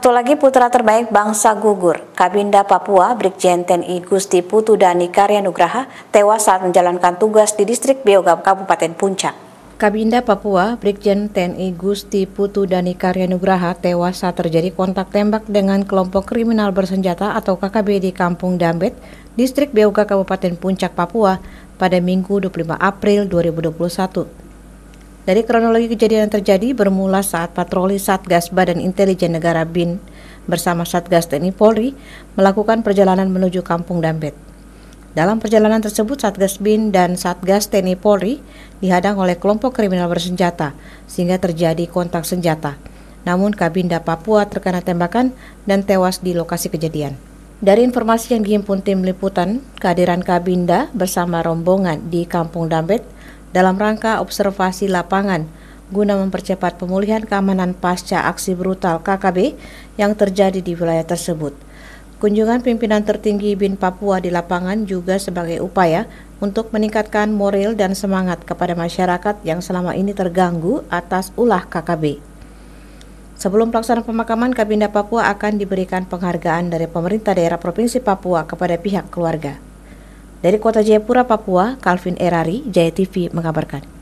Satu lagi putra terbaik bangsa gugur, Kabinda Papua Brigjen TNI Gusti Putu Dani Karya Nugraha tewas saat menjalankan tugas di distrik Biogam Kabupaten Puncak. Kabinda Papua Brigjen TNI Gusti Putu Dani Karya Nugraha tewas saat terjadi kontak tembak dengan kelompok kriminal bersenjata atau KKB di Kampung Dambet, Distrik Beoga Kabupaten Puncak, Papua pada Minggu 25 April 2021. Dari kronologi kejadian yang terjadi bermula saat patroli Satgas Badan Intelijen Negara BIN bersama Satgas TNI Polri melakukan perjalanan menuju Kampung Dambet. Dalam perjalanan tersebut, Satgas BIN dan Satgas TNI Polri dihadang oleh kelompok kriminal bersenjata sehingga terjadi kontak senjata. Namun Kabinda Papua terkena tembakan dan tewas di lokasi kejadian. Dari informasi yang dihimpun tim liputan, kehadiran Kabinda bersama rombongan di Kampung Dambet dalam rangka observasi lapangan guna mempercepat pemulihan keamanan pasca aksi brutal KKB yang terjadi di wilayah tersebut. Kunjungan pimpinan tertinggi BIN Papua di lapangan juga sebagai upaya untuk meningkatkan moral dan semangat kepada masyarakat yang selama ini terganggu atas ulah KKB. Sebelum pelaksanaan pemakaman, Kabinda Papua akan diberikan penghargaan dari pemerintah daerah Provinsi Papua kepada pihak keluarga. Dari kota Jayapura, Papua, Calvin Erari, Jaya TV mengabarkan.